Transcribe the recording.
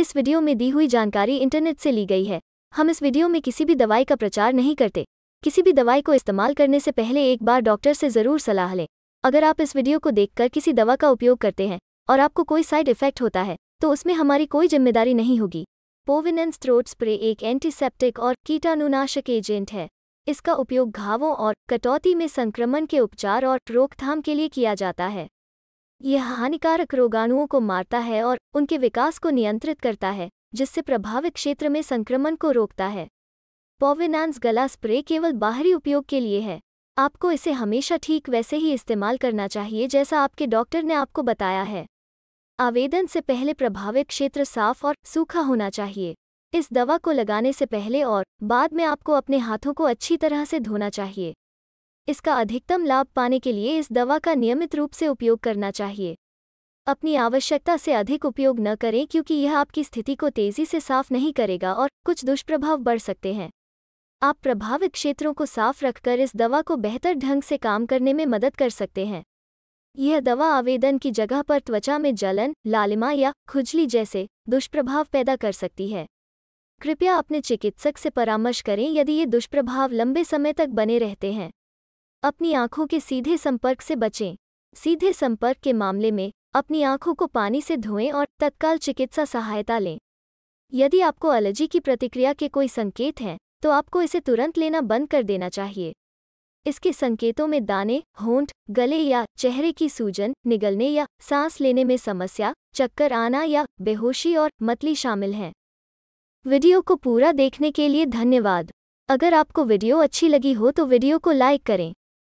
इस वीडियो में दी हुई जानकारी इंटरनेट से ली गई है हम इस वीडियो में किसी भी दवाई का प्रचार नहीं करते किसी भी दवाई को इस्तेमाल करने से पहले एक बार डॉक्टर से ज़रूर सलाह लें अगर आप इस वीडियो को देखकर किसी दवा का उपयोग करते हैं और आपको कोई साइड इफेक्ट होता है तो उसमें हमारी कोई जिम्मेदारी नहीं होगी पोविनेंस थ्रोट स्प्रे एक एंटीसेप्टिक और कीटाणुनाशक एजेंट है इसका उपयोग घावों और कटौती में संक्रमण के उपचार और रोकथाम के लिए किया जाता है यह हानिकारक रोगाणुओं को मारता है और उनके विकास को नियंत्रित करता है जिससे प्रभावित क्षेत्र में संक्रमण को रोकता है पॉविनांस गला स्प्रे केवल बाहरी उपयोग के लिए है आपको इसे हमेशा ठीक वैसे ही इस्तेमाल करना चाहिए जैसा आपके डॉक्टर ने आपको बताया है आवेदन से पहले प्रभावित क्षेत्र साफ और सूखा होना चाहिए इस दवा को लगाने से पहले और बाद में आपको अपने हाथों को अच्छी तरह से धोना चाहिए इसका अधिकतम लाभ पाने के लिए इस दवा का नियमित रूप से उपयोग करना चाहिए अपनी आवश्यकता से अधिक उपयोग न करें क्योंकि यह आपकी स्थिति को तेजी से साफ नहीं करेगा और कुछ दुष्प्रभाव बढ़ सकते हैं आप प्रभावित क्षेत्रों को साफ रखकर इस दवा को बेहतर ढंग से काम करने में मदद कर सकते हैं यह दवा आवेदन की जगह पर त्वचा में जलन लालिमा या खुजली जैसे दुष्प्रभाव पैदा कर सकती है कृपया अपने चिकित्सक से परामर्श करें यदि ये दुष्प्रभाव लंबे समय तक बने रहते हैं अपनी आंखों के सीधे संपर्क से बचें सीधे संपर्क के मामले में अपनी आंखों को पानी से धोएं और तत्काल चिकित्सा सहायता लें यदि आपको एलर्जी की प्रतिक्रिया के कोई संकेत हैं तो आपको इसे तुरंत लेना बंद कर देना चाहिए इसके संकेतों में दाने होंठ गले या चेहरे की सूजन निगलने या सांस लेने में समस्या चक्कर आना या बेहोशी और मतली शामिल हैं वीडियो को पूरा देखने के लिए धन्यवाद अगर आपको वीडियो अच्छी लगी हो तो वीडियो को लाइक करें